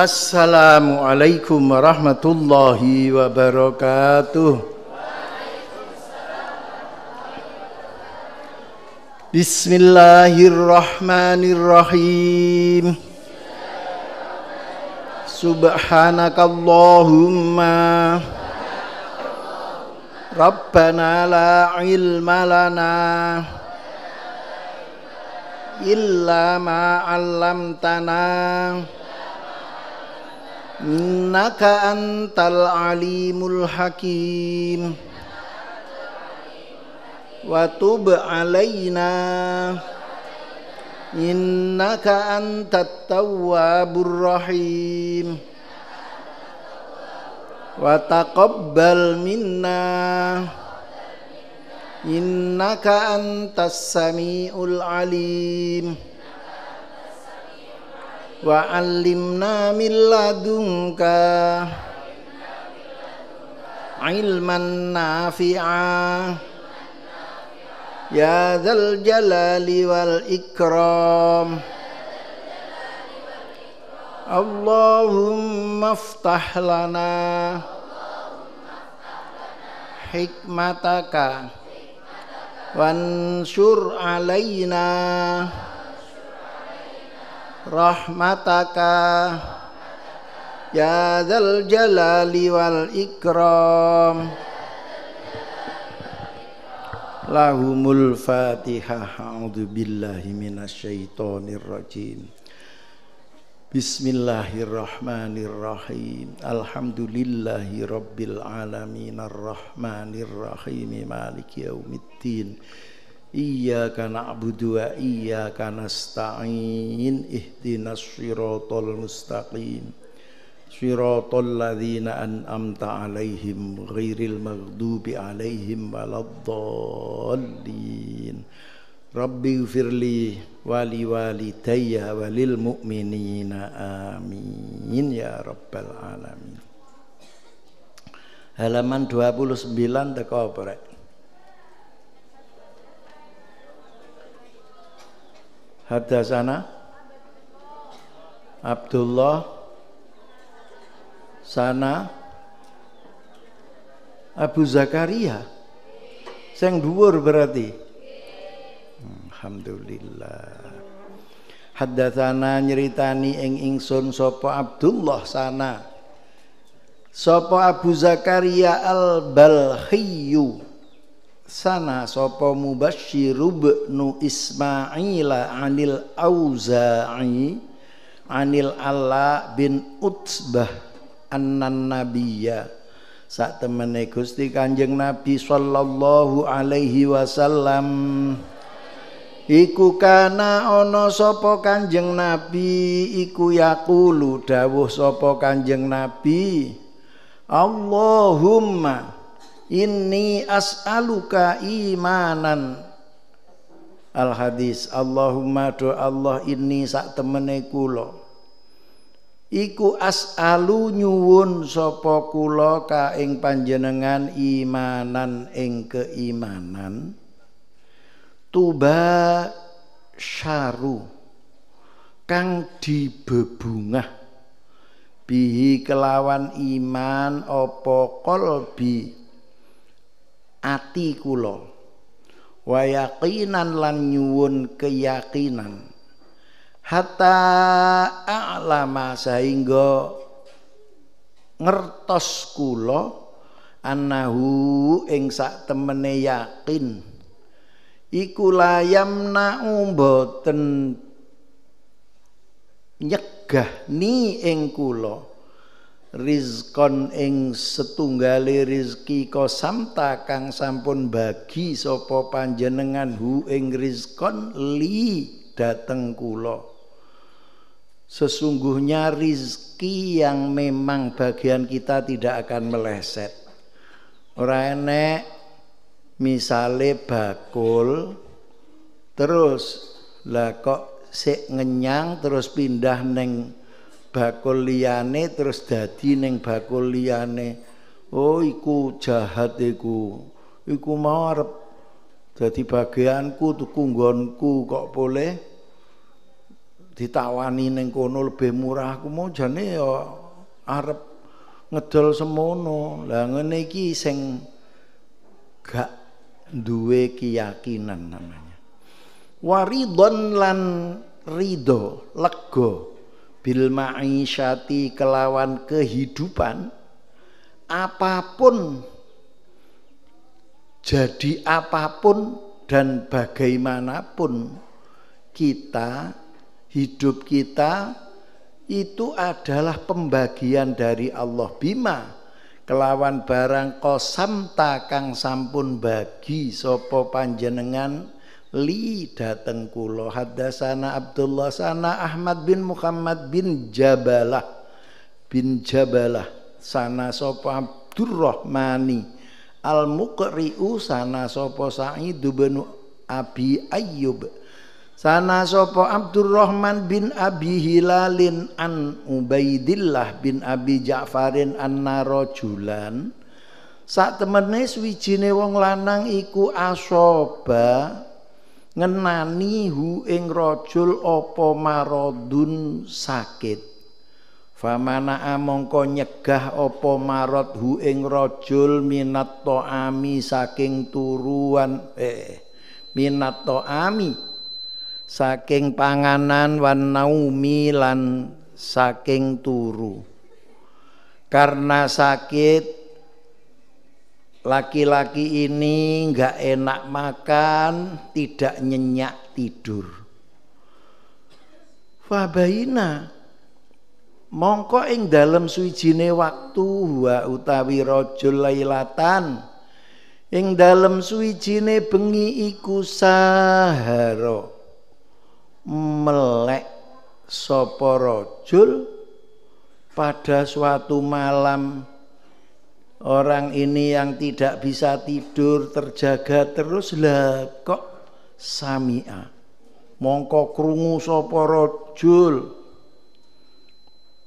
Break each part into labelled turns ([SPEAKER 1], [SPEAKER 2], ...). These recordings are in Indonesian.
[SPEAKER 1] Assalamualaikum warahmatullahi wabarakatuh. Bismillahirrahmanirrahim. Subhanakallahumma Rabbana la ilma lana illa ma 'allamtana innaka antal alimul hakim wa tub innaka antat tawabur rahim wa taqabbal minna innaka antas samiul alim wa alimna min ilman nafi'a ya dzal jalali wal ikram Allahumma aftah lana hikmataka wansur alaina rahmataka ya zal jalali wal ikram lahumul fatihah a'udzu billahi minasyaitonir rajim Bismillahirrahmanirrahim Alhamdulillahi Rabbil Alamin Ar-Rahmanirrahim Maliki Yawmiddin Iya Abu Dua, iya karena stain, ihdinas syiratul mustaqim siratal an amta 'alaihim ghairil maghdubi 'alaihim waladdallin Rabbi firli wali walidayya walil mu'minina amin ya rabbal alamin Halaman 29 teko apa Hadasana Abdullah Sana Abu Zakaria Seng duur berarti Alhamdulillah Hadasana nyeritani ing ingsun sopo Abdullah sana. sopo Abu Zakaria al balhiyu sana sapa Mubasyir ibnu Ismaila anil Auza'i anil Allah bin Utsbah Anan nabiyya saat temene Gusti Kanjeng Nabi sallallahu alaihi wasallam Iku kana ana sapa Kanjeng Nabi iku yaqulu dawuh sopo Kanjeng Nabi Allahumma Inni as'aluka imanan Al hadis Allahumma do Allah ini sak temene kula Iku as'alu nyuwun sapa kula ka ing panjenengan imanan ing keimanan tuba syaru kang dibebungah bihi kelawan iman apa qalbi ati kula wa lan nyuwun keyakinan hatta a'lama sehingga ngertos kula annahu ing sak temene yakin iku layamna boten nyegah ni ing kula rizkon ing setunggali rizki kosamta kang sampun bagi sopo panjenengan hu ing rizkon li dateng kulo sesungguhnya rizki yang memang bagian kita tidak akan meleset ora enek misale bakul terus lah kok sik ngenyang terus pindah neng bakul liyane terus dadi ning bakul liyane oh iku jahat iku iku mau arep dadi bagianku tuku nggonku kok boleh ditawani ning kono lebih murah aku mau jane ya arep ngedol semono lah ngene iki sing gak duwe keyakinan namanya waridon lan rido lego bil ma'isyati kelawan kehidupan apapun jadi apapun dan bagaimanapun kita hidup kita itu adalah pembagian dari Allah bima kelawan barang kosam takang sampun bagi sopo panjenengan li datan kula haddasana Abdullah sana Ahmad bin Muhammad bin Jabalah bin Jabalah sana sapa Abdurrahmani al Muqri'u sana sapa Sa'id bin Abi Ayyub sana sapa Abdurrahman bin Abi Hilalin an Ubaidillah bin Abi Ja'farin an Narojulan sak temene swijine wong lanang iku asoba ngenani hu ing rajul apa maradun sakit famana amangka nyegah apa marad hu ing rajul minat taami saking turuan eh minat taami saking panganan wan naumi lan saking turu karena sakit laki-laki ini nggak enak makan, tidak nyenyak tidur. Fabaina mongko ing dalam suijine waktu wa utawi rojul lailatan ing dalam suijine bengi iku saharo, melek sapa rajul pada suatu malam orang ini yang tidak bisa tidur terjaga terus lah kok samia mongko krungu sapa rajul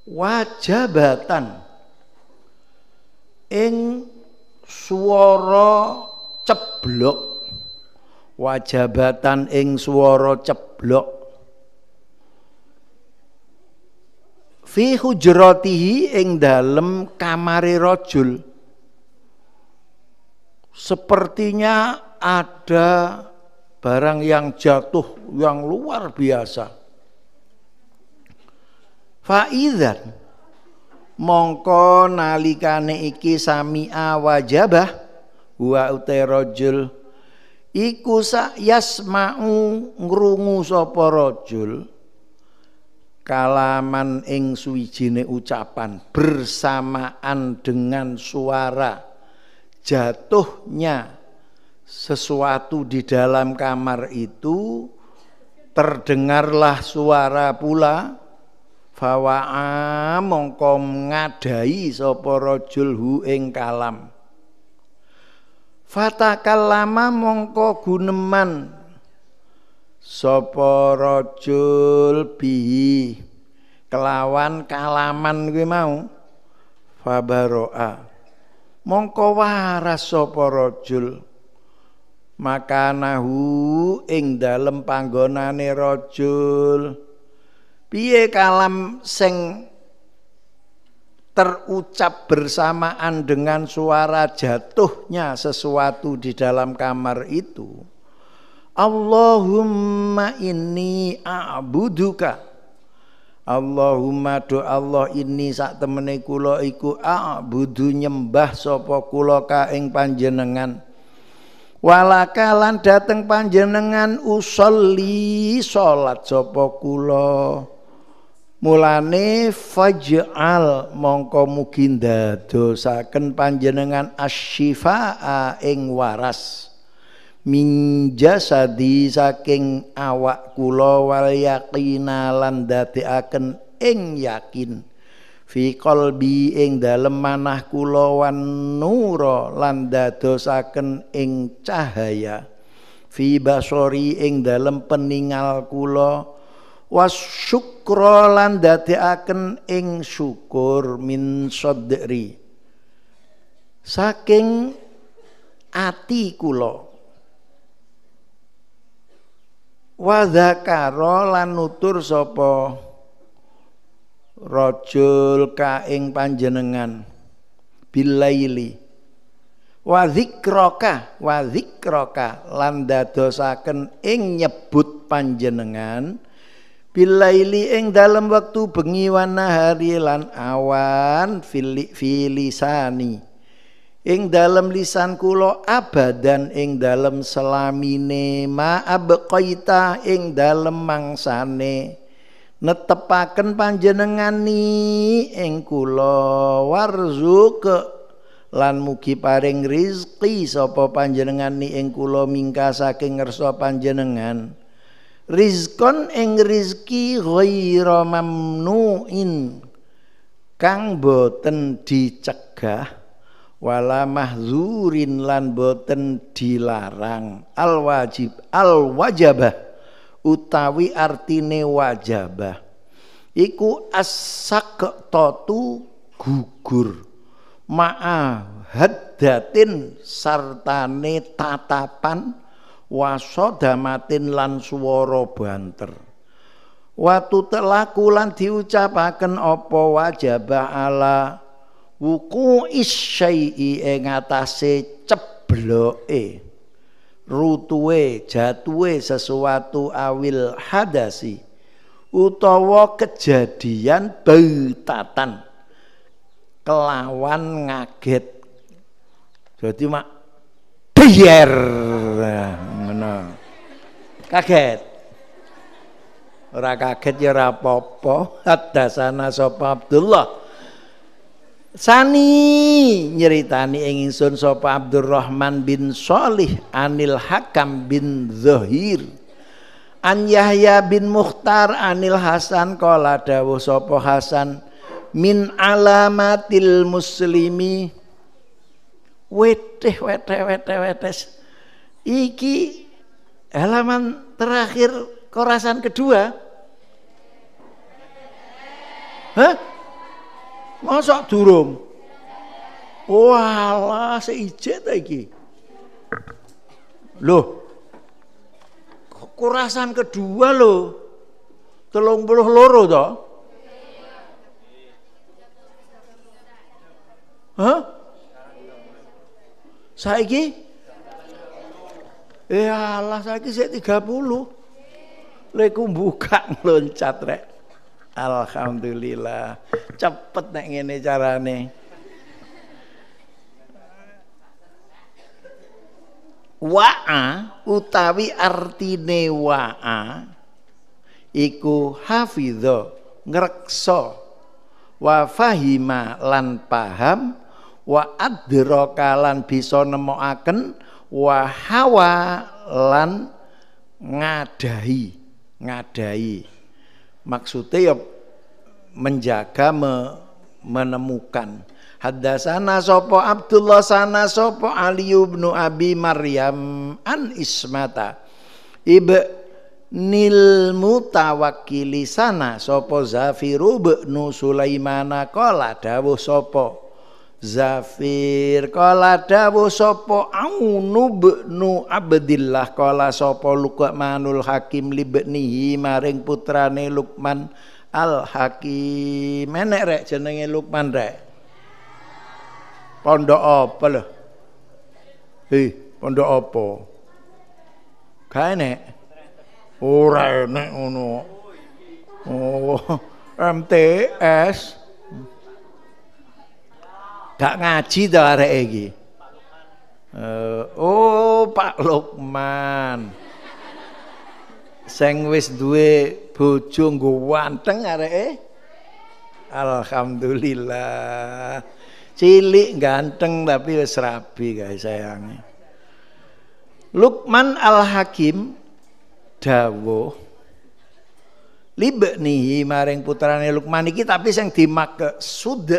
[SPEAKER 1] wajabatan ing swara ceblok wajabatan ing swara ceblok fi hujratihi ing dalem kamare rajul sepertinya ada barang yang jatuh yang luar biasa. Faizan mongko nalikane iki sami'a wajabah wa uterojul iku sak yasma'u ngrungu sapa rajul kalaman ing suwijine ucapan bersamaan dengan suara jatuhnya sesuatu di dalam kamar itu terdengarlah suara pula fawa'a mongko ngadai sapa rajul hu ing kalam lama mongko guneman sapa rajul bihi kelawan kalaman kuwi mau fabaroa mongko waras sapa rajul makanahu ing dalem panggonane rajul piye kalam sing terucap bersamaan dengan suara jatuhnya sesuatu di dalam kamar itu Allahumma inni a'buduka Allahumma do Allah ini sak temene kula iku a'budu nyembah sapa kula ka ing panjenengan walaka lan dateng panjenengan usolli salat sapa kula mulane faj'al mongko mugi ndadosaken panjenengan asyifa ing waras min di saking awak kula wal yaqina lan dadekaken ing yakin fi qalbi ing dalem manah kula wan nura lan dadosaken ing cahaya fi basori ing dalem peningal kula was syukra lan dadekaken ing syukur min sadri saking ati kula wa zakara lan nutur sapa rajul kaing panjenengan bilaili wa zikraka wa zikraka lan dadosaken ing nyebut panjenengan bilaili ing dalam waktu bengi wan nahari lan awan fili filisani ing dalam lisan kula abadan ing dalam selamine ma abqaita ing dalam mangsane netepaken panjenengani ing kulo warzuk lan mugi paring rizki sapa panjenengani ing kulo mingka saking ngersa panjenengan rizkon ing rizki ghaira mamnuin kang boten dicegah wala mahzurin lan boten dilarang al wajib al wajabah utawi artine wajabah iku asak totu gugur ma'a haddatin sartane tatapan wasodamatin lan suworo banter Watu telaku lan diucapaken opo wajabah ala wuku syai'i ing atase cebloke rutuwe jatuwe sesuatu awil hadasi utawa kejadian betatan kelawan ngaget jadi mak biar mana kaget ora kaget ya ora apa-apa hadasana sapa Abdullah Sani nyeritani ingsun sapa Abdurrahman bin Shalih Anil Hakam bin Zuhair An Yahya bin Mukhtar Anil Hasan kala dawuh sapa Hasan min alamatil muslimi weteh weteh weteh wetes iki halaman terakhir korasan kedua Hah? Masa durung? Walah oh, seijek ta iki. Loh. Kurasan kedua lho. Telung puluh loro to. Hah? Saiki? Ya eh, Allah saiki tiga 30. Lek buka loncat rek. Alhamdulillah. Cepet nek ngene carane. Wa'a utawi artine wa'a iku hafidho ngrekso wa fahima lan paham wa adraka lan bisa nemokaken wa hawa lan ngadahi ngadahi maksudnya ya menjaga me, menemukan Haddasana sopo Abdullah sana sopo Ali ibnu Abi Maryam an Ismata Ibe nil mutawakili sana sopo Zafiru ibnu Sulaimana kola dawuh sopo Zafir kala dawuh sapa Aunu bnu Abdillah kala sapa Luqmanul Hakim libnihi maring putrane Luqman Al Hakim enek rek jenenge Luqman rek Pondok apa lho Hei pondok apa Kae nek ora enek ngono Oh MTS gak ngaji tau arek iki. Eh, oh Pak Lukman. Seng wis duwe bojo nggo wanteng arek Alhamdulillah. Cilik ganteng tapi wis rabi guys sayangnya. Lukman Al-Hakim dawuh nih maring putrane Lukman iki tapi ke dimaksud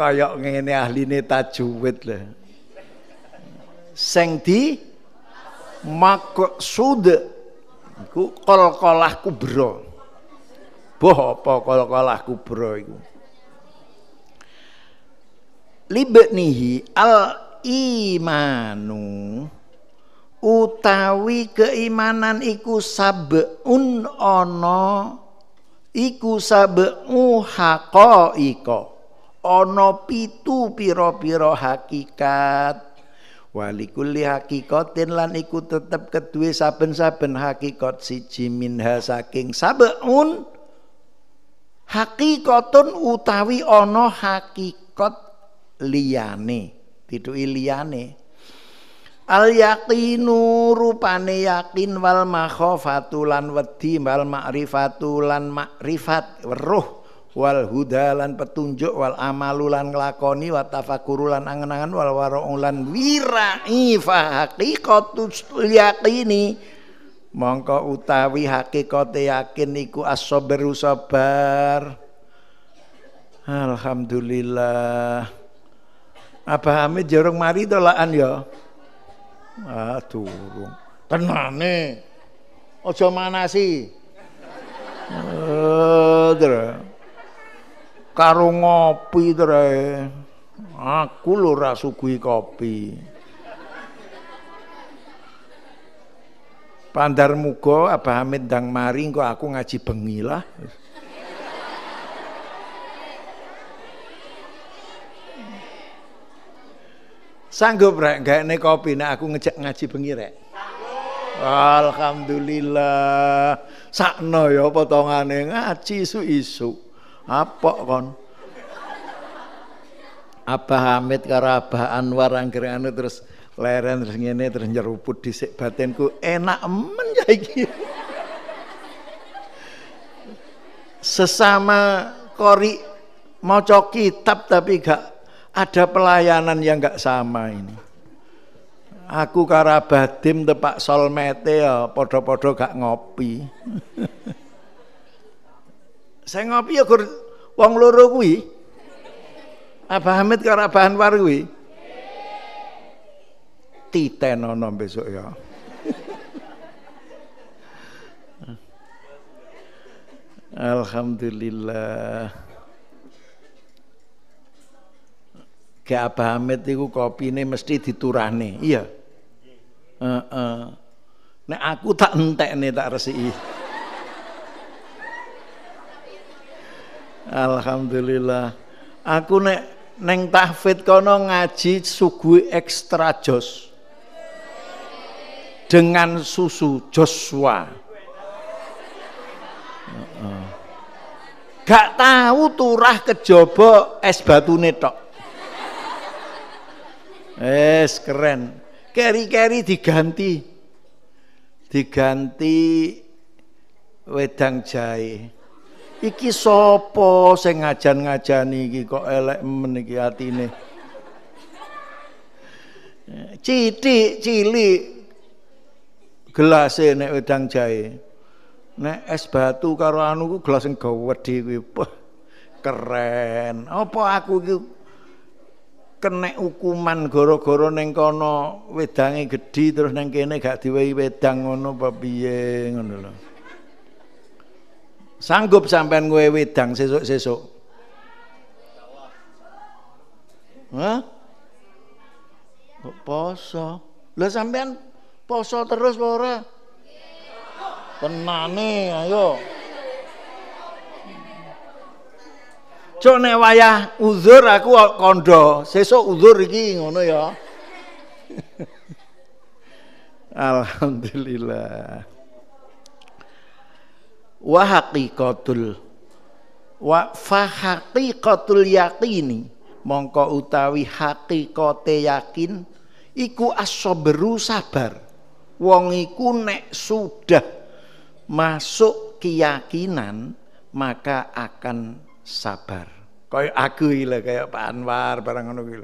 [SPEAKER 1] kaya ngene ahline tajwid lho sing di maksud iku qalqalah kubra boh apa qalqalah kubra iku libnihi al imanu utawi keimanan iku sabeun ana iku sabu haqaiqa Ono pitu piro piro hakikat walikulli hakikotin lan iku tetep kedue saben-saben hakikat siji minha saking sabeun hakikatun utawi ono hakikat liyane tidu liyane al yakinu rupane yakin wal makhafatu lan wedi wal ma'rifatu lan makrifat weruh wal hudalan petunjuk wal amalulan nglakoni wa tafakurulan angen-angen wal waraulan wirai fa haqiqatus yaqini mongko utawi hakikate yakin iku as sabar alhamdulillah apa Hamid jorong mari tolaan ya ah turung tenane aja manasi Oh, karo ngopi tre. Aku lho ra kopi. Pandar muga Abah Hamid dang mari kok aku ngaji bengi lah. Sanggup rek gaene kopi nek aku ngejak ngaji bengi rek. Alhamdulillah. Sakno ya potongane ngaji isu-isu. Apa kon? Abah Hamid karo Abah Anwar anggerane terus leren terus ngene terus nyeruput dhisik batinku enak men ya iki. Sesama kori maca kitab tapi gak ada pelayanan yang gak sama ini. Aku karena Abah Dim tepak solmete ya podo-podo gak ngopi. saya ngopi ya gur wong loro kuwi Abah Hamid karo Abah Anwar kuwi titenono besok ya Alhamdulillah Ke Abah Hamid itu kopi ini mesti diturahne iya uh -uh. Nek aku tak entek nih tak resi Alhamdulillah. Aku nek neng tahfid kono ngaji sugui ekstra jos. Dengan susu Joshua. Gak tahu turah kejobo es batu netok. Es keren. Keri-keri diganti. Diganti wedang jahe. Iki sopo sing ngajan-ngajani iki kok elek men hati ini. Citi cili, gelas nek wedang jahe. Nek es batu karo anu ku gelas sing gawedhi Keren. Apa aku iki kena hukuman goro gara neng kono wedange gedhi terus neng kene gak diwehi wedang ngono apa ngono lho. Sanggup sampean gue wedang sesuk-sesuk? Hah? Kok poso? Lah sampean poso terus apa ora? nih ayo. Cok wayah uzur aku kondo, sesuk uzur iki ngono ya. Alhamdulillah wa haqiqatul wa fa haqiqatul yaqini mongko utawi haqiqate yakin iku as sabar wong iku nek sudah masuk keyakinan maka akan sabar kaya aku ila kaya Pak Anwar barang ngono kuwi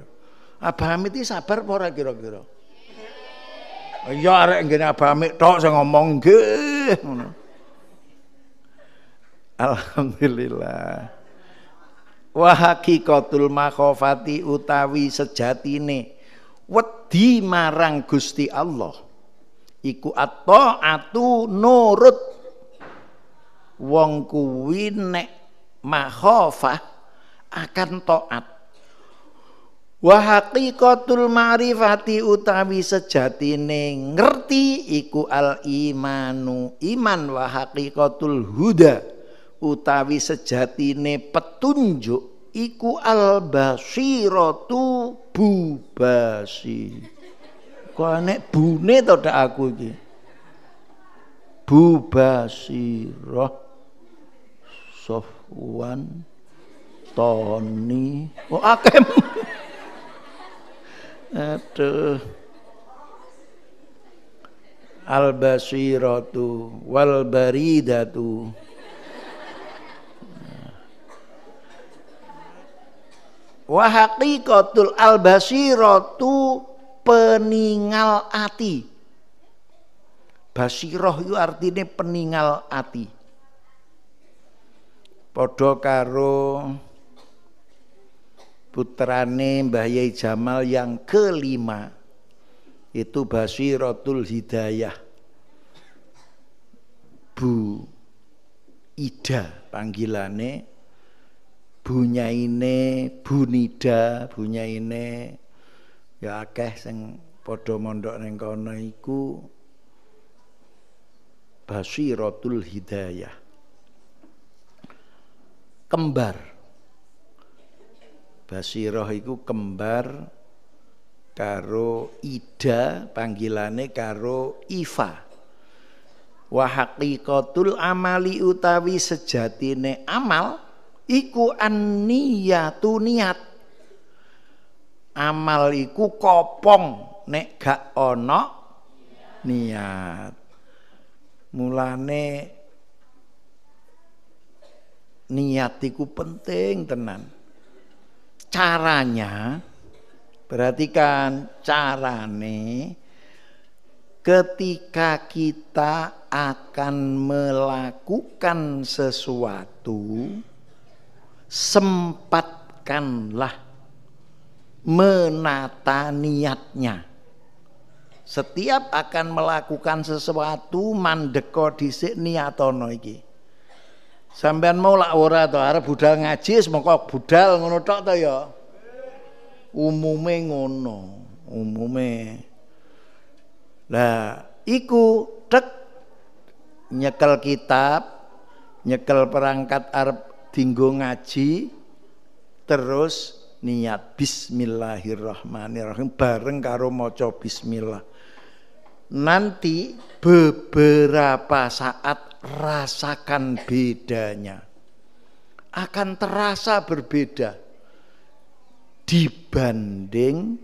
[SPEAKER 1] Abah Hamid iki sabar apa ora kira-kira Ya arek ngene Abah Hamid tok sing ngomong nggih ngono Alhamdulillah. Wa kotul makhofati utawi sejatine wedi marang Gusti Allah iku ato atu nurut wong kuwi nek makhofah akan taat wa haqiqatul ma'rifati utawi sejatine ngerti iku al imanu iman wa haqiqatul huda utawi sejatine petunjuk iku al basiratu bubasi kok enek bune to dak aku iki bubasirah sofwan Tony oh Akem, aduh al basiratu wal baridatu wa haqiqatul albasiratu peningal ati basiroh itu artinya peningal ati podo karo putrane Mbah Yai Jamal yang kelima itu basirotul hidayah Bu Ida panggilannya bunyaine bunida bunyaine ya akeh sing padha mondok ning kono iku basiratul hidayah kembar basirah iku kembar karo ida panggilane karo ifa wa haqiqatul amali utawi sejatine amal iku anniyatu niat amal iku kopong nek gak ono niat mulane niatiku penting tenan caranya perhatikan carane ketika kita akan melakukan sesuatu sempatkanlah menata niatnya. Setiap akan melakukan sesuatu mandeko dhisik niatono iki. Sampean mau lak ora to arep budal ngaji semoga budal ngono tok to ya. Umume ngono, umume. Lah iku tek nyekel kitab, nyekel perangkat arep dinggo ngaji terus niat bismillahirrahmanirrahim bareng karo maca bismillah. Nanti beberapa saat rasakan bedanya. Akan terasa berbeda dibanding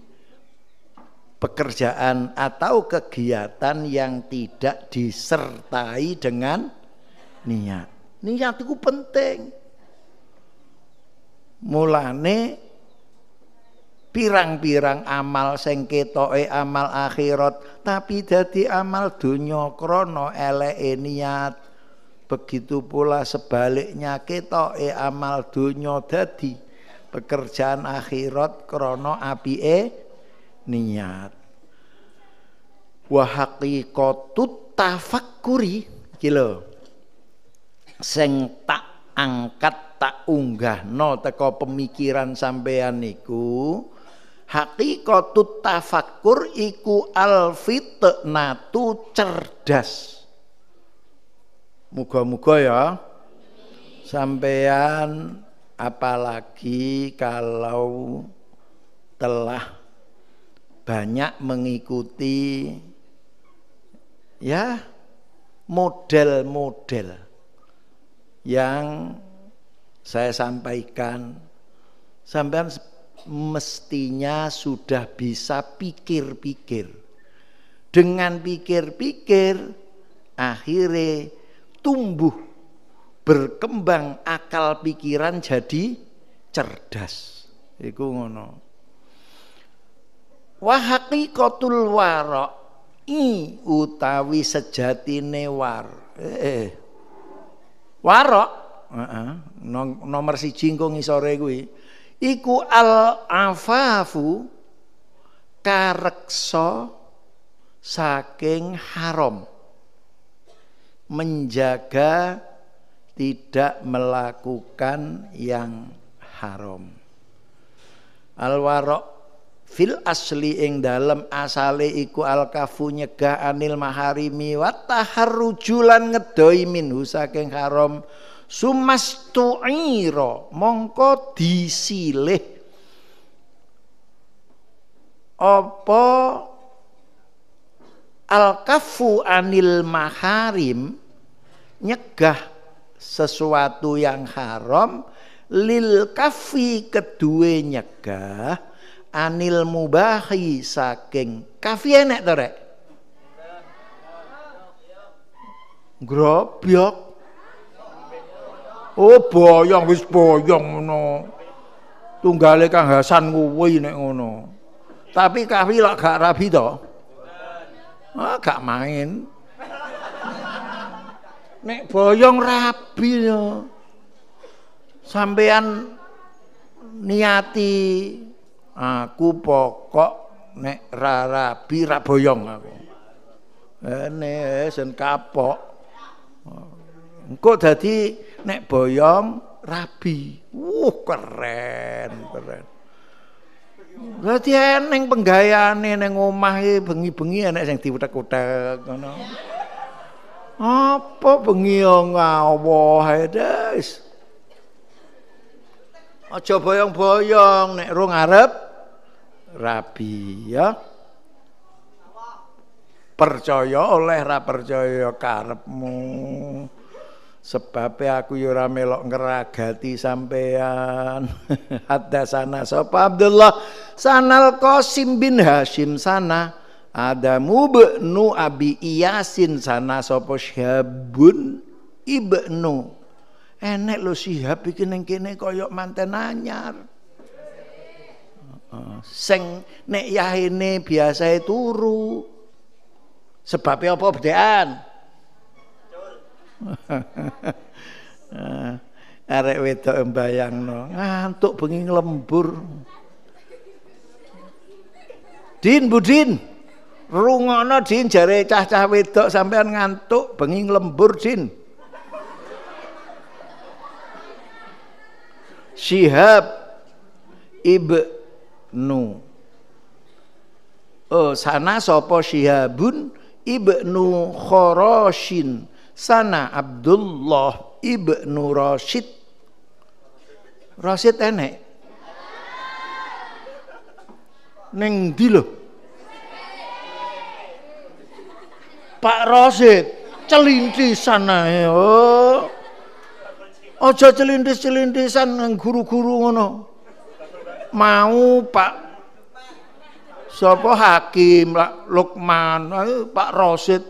[SPEAKER 1] pekerjaan atau kegiatan yang tidak disertai dengan niat. Niat itu penting. Mulane pirang-pirang amal sengketoe amal akhirat tapi dadi amal dunia krana eleke niat. Begitu pula sebaliknya ketoe amal dunia dadi pekerjaan akhirat krana apike niat. Wa haqiqatut tafakkuri iki lho. Sing tak angkat tak no teko pemikiran sampean niku hakikatut tafakur iku al natu cerdas muga-muga ya sampean apalagi kalau telah banyak mengikuti ya model-model yang saya sampaikan sampean mestinya sudah bisa pikir-pikir dengan pikir-pikir akhirnya tumbuh berkembang akal pikiran jadi cerdas iku ngono wa haqiqatul wara i utawi sejatine war eh, eh. warok Uh-uh. Nomor si engko isore kuwi. Iku al afafu karekso saking haram. Menjaga tidak melakukan yang haram. Al warok fil asli ing dalam asale iku al kafu nyegah anil maharimi wataharu julan ngedoi minhu saking haram sumastu'ira mongko disilih apa al-kafu anil maharim nyegah sesuatu yang haram lil kafi kedue nyegah anil mubahi saking kafi enek to rek grobyok Oh boyong wis boyong ngono. Tunggale Kang Hasan kuwi nek ngono. Tapi kawi lak gak rabi to? Oh, gak main. Nek boyong rabi yo. Sampean niati aku pokok nek ra rabi ra boyong aku. Ene eh, eh, sen kapok. Engko dadi nek boyong rabi. Wuh keren, keren. Berarti eneng penggayaan ning omah bengi-bengi enek sing diutek-utek ngono. Apa bengi ngawah wis. Aja boyong-boyong nek ro Arab rabi ya. Percaya oleh ra percaya karepmu sebabe aku yura ora melok ngeragati sampean ada sana sapa Abdullah sanal Qasim bin Hashim sana ada mubnu Abi Iyasin sana sapa Syabun ibnu enek lo Syihab iki ning kene koyok manten anyar sing nek yahene biasae turu sebabe apa bedaan Eh, arek wedok mbayangno, ngantuk bengi lembur Din Budin, rungono Din jare cah-cah wedok sampean ngantuk bengi lembur Din. Syihab ibnu Oh, sana sopo Syihabun ibnu khoroshin sana Abdullah ibnu Rashid Rashid enek neng di loh Pak Rashid celintisan sana oh ojo celintis-celintisan nang guru-guru ngono mau Pak Sopo hakim Lukman Pak Rosid.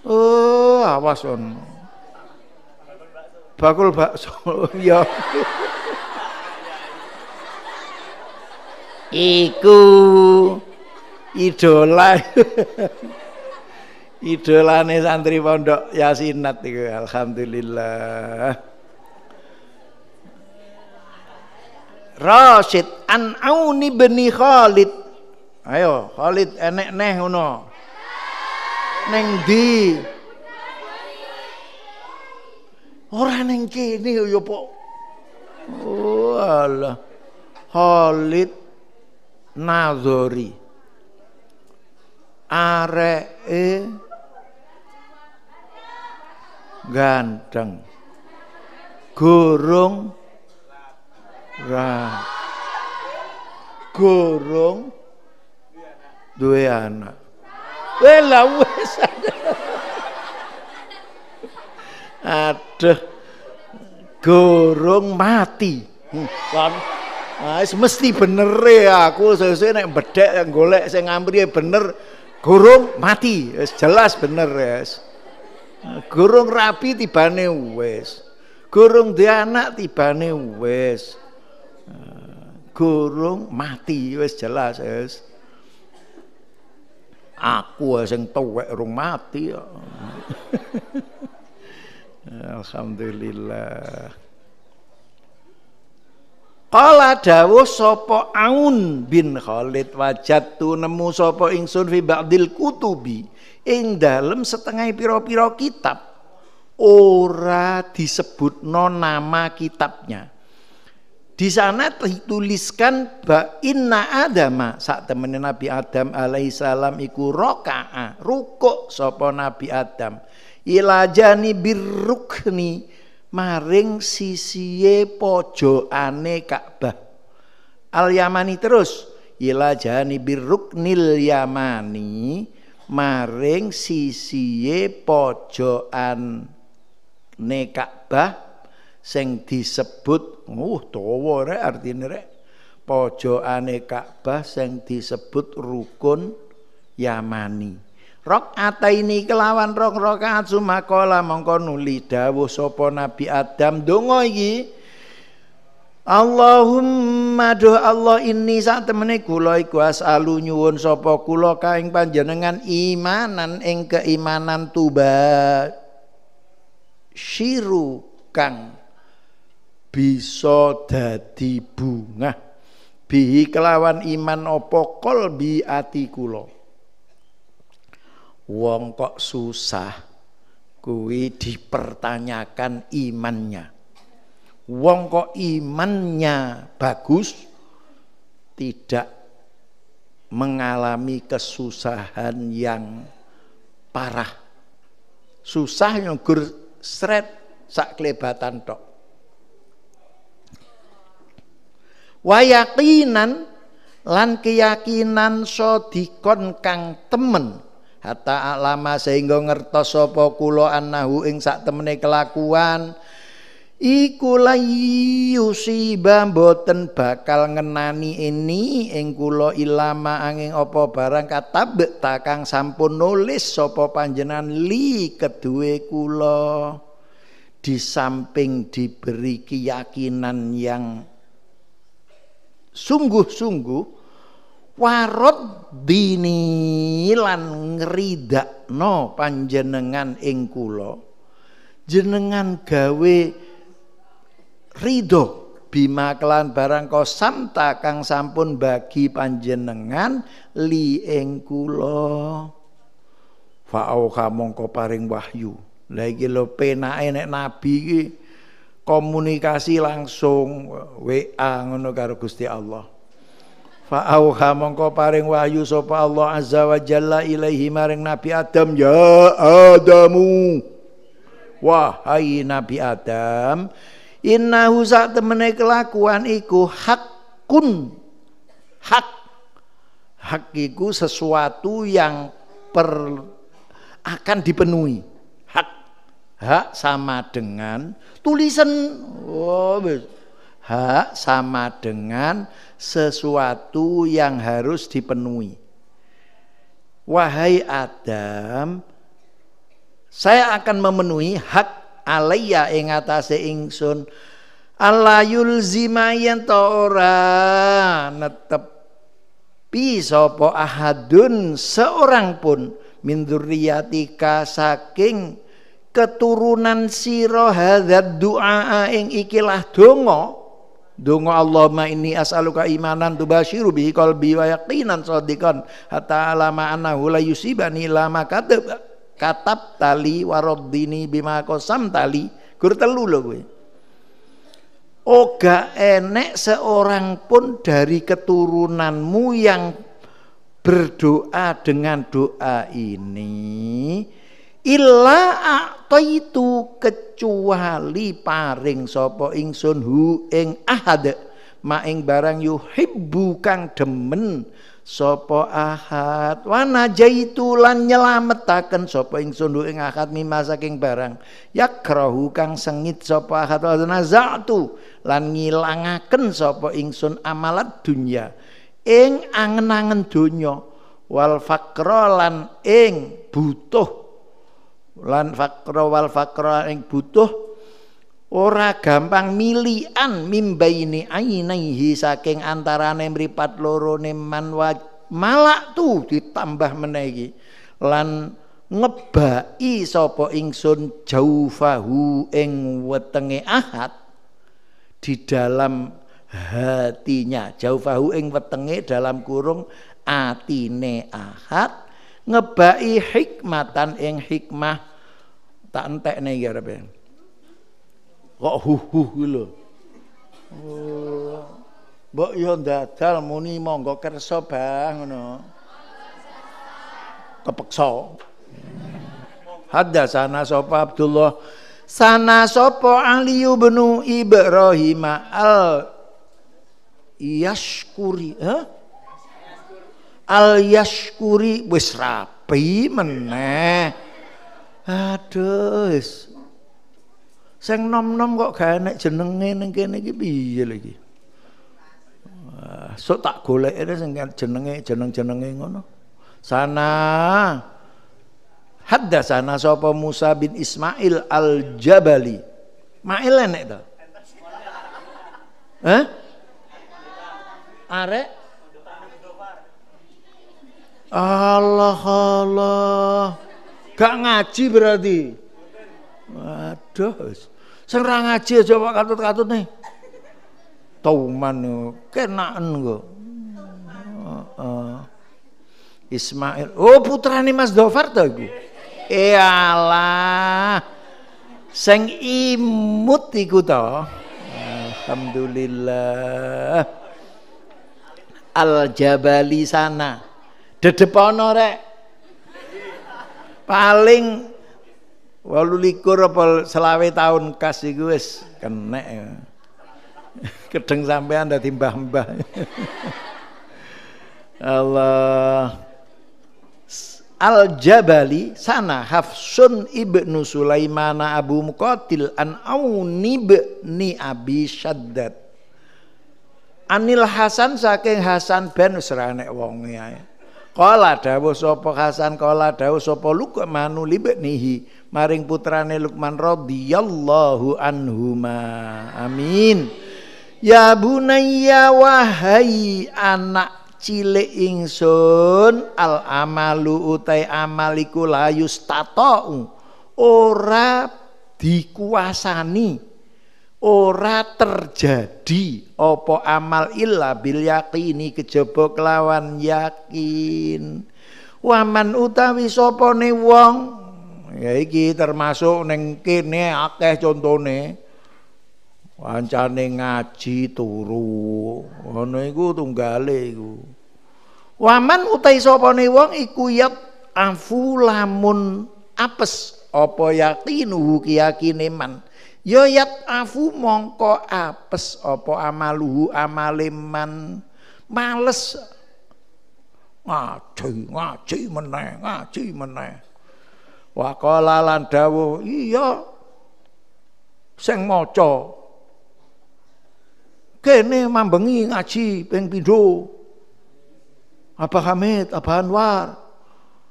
[SPEAKER 1] Oh, awas on. Bakul bakso yo iya. Iku idola. Idolane santri pondok Yasinat iku alhamdulillah. Rasid an Auni bin Khalid. Ayo Khalid enek neh ngono. neng di ora neng kene yo po oh halid nazori are e ganteng gurung Rah gurung duwe anak lah wis. Aduh. Gorong mati. Kan hmm. ah, wis mesti bener e aku sesuk nek bedhek golek sing ngampriye bener gorong mati. Wis jelas bener wis. Gorong rapi tibane wis. Gorong Diana anak tibane wis. Ah, gorong mati wis jelas wis aku sing tuwek rung mati ya. Alhamdulillah. Kala dawuh sapa Aun bin Khalid wajat tu nemu sapa ingsun fi ba'dil kutubi ing dalem setengah pira-pira kitab ora disebutno nama kitabnya. Di sana dituliskan ba inna adama saat temen Nabi Adam alaihissalam iku roka'a rukuk sopo Nabi Adam ilajani birrukni maring sisiye pojokane Ka'bah al Yamani terus ilajani biruknil Yamani maring sisiye pojoan ne Ka'bah sing disebut uh dawa rek artine rek pojokane Ka'bah sing disebut rukun Yamani. Rakaat ini kelawan rong rakaat sumakola mongko nuli dawuh sapa Nabi Adam donga iki Allahumma do Allah ini saat temene kula iku asalu nyuwun sapa kula kaing panjenengan imanan ing keimanan tuba syiru kang bisa dadi bungah bihi kelawan iman apa bi ati kula wong kok susah kuwi dipertanyakan imannya wong kok imannya bagus tidak mengalami kesusahan yang parah susah nyugur sret sak tok Wayakinan lan keyakinan sodikon kang temen hatta alama sehingga ngertos sapa kula annahu ing sak temene kelakuan iku yusiba boten bakal ngenani ini ing kula ilama angin apa barang katab takang sampun nulis sapa panjenan li kedue kula di samping diberi keyakinan yang sungguh-sungguh warot dinilan lan no panjenengan ing jenengan gawe ridho bima kelan barang kosamta kang sampun bagi panjenengan li ing faauh fa'auha mongko paring wahyu lagi lo lho penake nek nabi ki komunikasi langsung WA ngono karo Gusti Allah fa'auha mongko paring wahyu sapa Allah azza wa jalla ilaihi maring Nabi Adam ya Adamu wahai Nabi Adam innahu sak temene kelakuan iku hakun hak hak sesuatu yang per, akan dipenuhi hak sama dengan tulisan oh, hak sama dengan sesuatu yang harus dipenuhi wahai Adam saya akan memenuhi hak alaiya ing atase ingsun Allah yulzima yen ora netepi sapa ahadun seorang pun min saking keturunan siro hadzal du'a ing ikilah donga dongo, Allahumma inni as'aluka imanan tubasyiru bihi qalbi wa yaqinan shadiqan hatta alama annahu la yusibani lama katab katab tali waraddini bima qasam tali gur telu lho kowe Oga enek seorang pun dari keturunanmu yang berdoa dengan doa ini illa a'taitu kecuali paring sapa ingsun hu ing ahad maing barang yuhibbu kang demen sapa ahad wana najaitu lan nyelametaken sapa ingsun hu ing ahad mimma saking barang yakrahu kang sengit sapa ahad wa nazatu lan ngilangaken sapa ingsun amalat dunya ing angen-angen donya wal fakrolan ing butuh lan fakra wal fakra ing butuh ora gampang milian mimba mimbaini ainaihi saking antarane mripat loro man malak tuh ditambah menaiki lan ngebai sapa ingsun jaufahu ing wetenge ahad di dalam hatinya jaufahu ing wetenge dalam kurung atine ahad ngebai hikmatan ing hikmah tak entek nih karepe. Ya, ya. Kok huhuh gitu lho. Oh. Mbok yo dadal muni monggo kersa no ngono. Kepeksa. sana sapa Abdullah sana sapa Ali bin Ibrahim al Yashkuri, huh? Al Yashkuri wis rapi meneh. Aduh. Sing nom-nom kok gak enak jenenge ning kene iki piye lagi So tak ini sing jenenge jeneng-jenenge ngono. Sana sana sapa Musa bin Ismail al-Jabali. Mail enek to? Hah? Arek Allah Allah. Gak ngaji berarti. Waduh. Sing ra ngaji aja kok katut-katut nih. Tauman kenaan kok. uh. Ismail. Oh, putra nih Mas Dhafar ta iku? Iyalah. seng imut iku ta. Alhamdulillah. Al Jabali sana. Dedep rek paling walulikur apa selawe tahun kasih gue wis kenek kedeng sampai anda timbah mbah Allah Al-Jabali sana Hafsun ibnu Sulaimana Abu Mukotil an Auni ibni Abi Shaddad Anil Hasan saking Hasan ben wis wongnya ya Kala dawuh sapa Hasan kala dawuh sapa Luqman libnihi maring putrane Luqman radhiyallahu anhuma. Amin. Ya bunayya wahai anak cilik ingsun al amalu utai amaliku layus tatau ora dikuasani ora terjadi opo amal illa bil yakini kejaba kelawan yakin waman utawi sopone wong ya iki termasuk ning kene akeh contone wancane ngaji turu ngono iku tunggale iku waman utawi sopone wong iku yat afu lamun apes apa yakinu kiyakine man Ya yat afu mongko apes apa amaluhu amaleman males ngaji ngaji meneh ngaji meneh waqala lan dawuh iya sing maca kene mambengi ngaji ping pindho apa Hamid apa Anwar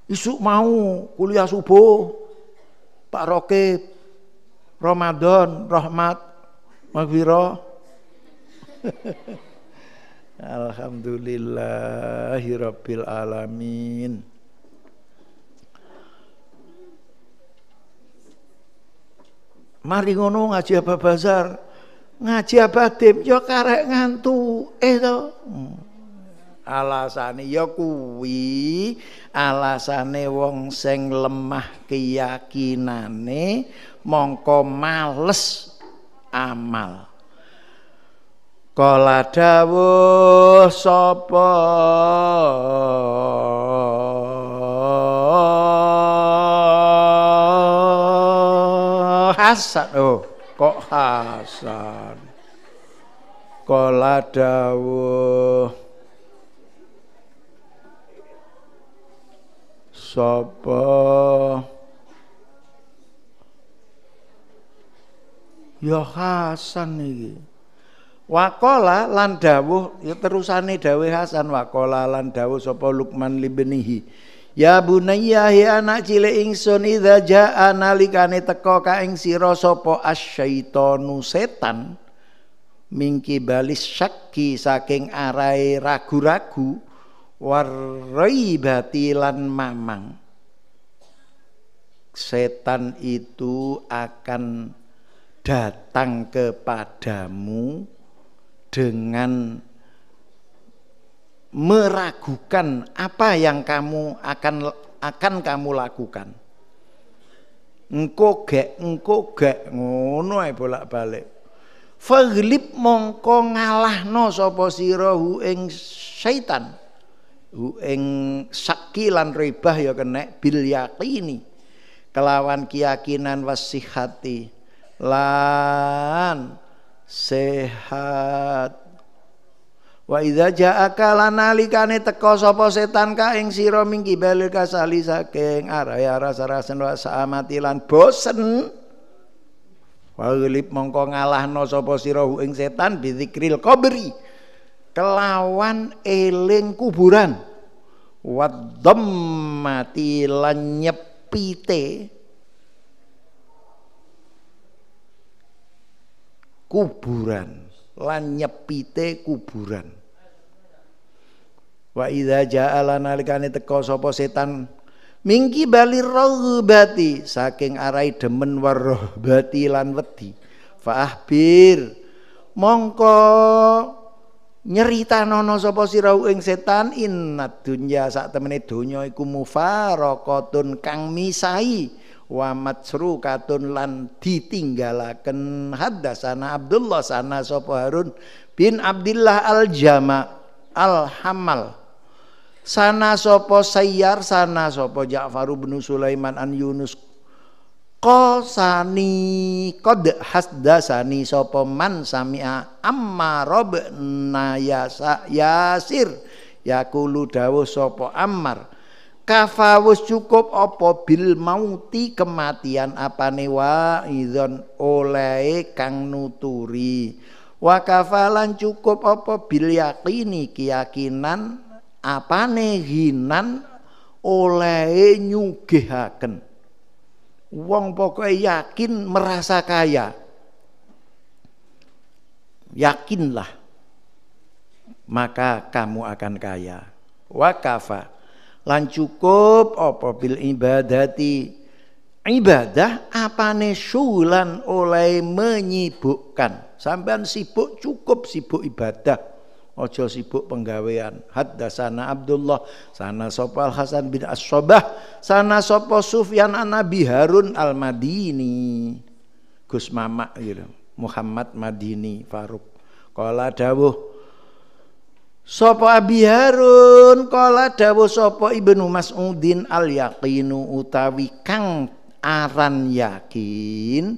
[SPEAKER 1] isuk mau kuliah subuh Pak Rokib Ramadan rahmat maghfirah Alhamdulillahirabbil alamin Mari ngono ngaji apa bazar ngaji apa tim ya karek ngantu eh to hmm. alasane ya kuwi alasane wong sing lemah keyakinane mongko males amal Kala dawuh sapa Hasan oh kok Hasan Kala dawuh sapa Ya Hasan iki. Wakola lan dawuh ya terusane dawe Hasan wakola lan dawuh sapa Lukman libenihi. Ya bunayya hi ya anak cilik ingsun idza jaa nalikane teko ka ing sira sapa asyaitonu setan mingki balis syakki saking arai ragu-ragu warai lan mamang. Setan itu akan datang kepadamu dengan meragukan apa yang kamu akan akan kamu lakukan. Engko gek, engko gek ngono ae bolak-balik. Faglib mongko ngalahno sapa sira hu ing setan. Hu ing saki lan ribah ya kenek bil yaqini. Kelawan keyakinan wasihati lan sehat Wa idza ja'aka lanalikane teka sapa setan ka ing sira mingki balil kasali saking araya rasa-rasen wa saamati lan bosen. Wa gilip mongko ngalahno sapa sira ing setan bizikril qabri. Kelawan eling kuburan. Wa dhammati lan nyepite kuburan lan nyepite kuburan wa idza ja'ala nalikane teko sapa setan mingki bali raghbati saking arai demen warahbati lan wedi Fahbir, mongko nyerita nono sapa sira ing setan inna dunya sak temene donya iku mufaraqatun kang misai wa matsrukatun lan ditinggalaken hadasana Abdullah sana sapa Harun bin Abdullah al Jama al Hamal sana sapa Sayyar sana sapa Ja'far bin Sulaiman an Yunus qasani qad hasdasani sapa man sami'a amma robna yasa yasir yakulu dawu sapa Ammar kafawus cukup apa bil mauti kematian apa wa idon oleh kang nuturi wa kafalan cukup apa bil yakini keyakinan apa hinan oleh nyugehaken. wong pokoknya yakin merasa kaya yakinlah maka kamu akan kaya wakafa lan cukup apa bil ibadati ibadah apane sulan oleh menyibukkan sampean sibuk cukup sibuk ibadah ojo sibuk penggawean sana Abdullah sana sopal Al Hasan bin asyobah sana sopo Sufyan an Nabi Harun Al Madini Gus Mamak gitu Muhammad Madini Faruk kalau ada Sopo Abi Harun kala dawuh sapa Ibnu Mas'udin al Yakinu utawi kang aran yakin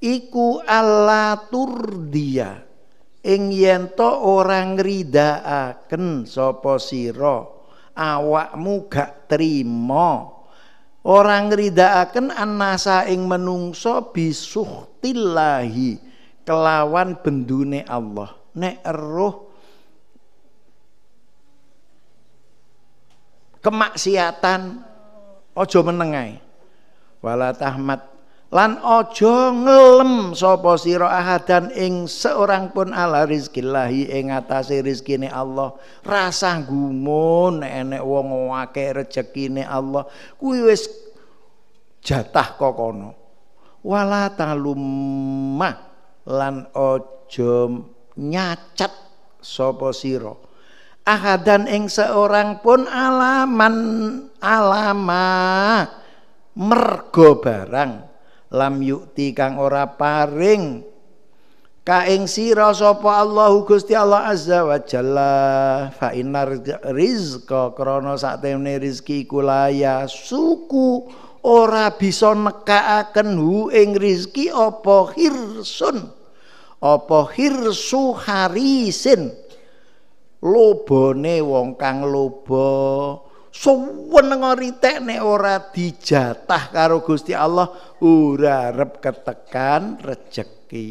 [SPEAKER 1] iku Allah turdia ing yen to ora ngridaaken sapa sira awakmu gak trima orang ridaaken annasa ing menungso bisuhtillahi kelawan bendune Allah nek eruh kemaksiatan ojo menengai wala tahmat lan ojo ngelem sopo siro ahadan ing seorang pun ala rizkillahi ing atasi rizkine Allah rasa gumun enek wong akeh rejekine Allah kuwi wis jatah kokono wala talumah lan ojo nyacat sopo siro ahadan ing seorang pun alaman alama mergo barang lam yukti kang ora paring ka ing sira sapa Allahu Gusti Allah azza wa jalla fa inar rizqa krana saktemene rezeki kulaya suku ora bisa nekaaken hu ing rezeki apa hirsun apa hirsu harisin lobone wong kang lobo, suweneng so, ritek ora dijatah karo Gusti Allah ora arep ketekan rejeki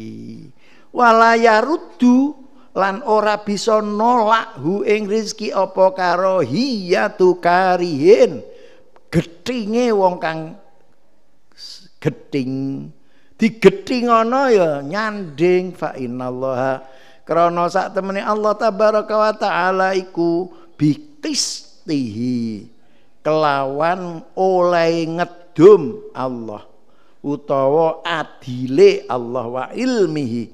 [SPEAKER 1] walaya ruddu lan ora bisa nolak hu ing rezeki apa karo hiyatu karihin gethinge wong kang gething digething ana ya nyanding fa innallaha Krana sak temene Allah tabaraka wa taala iku bitistihi kelawan oleh ngedum Allah utawa adile Allah wa ilmihi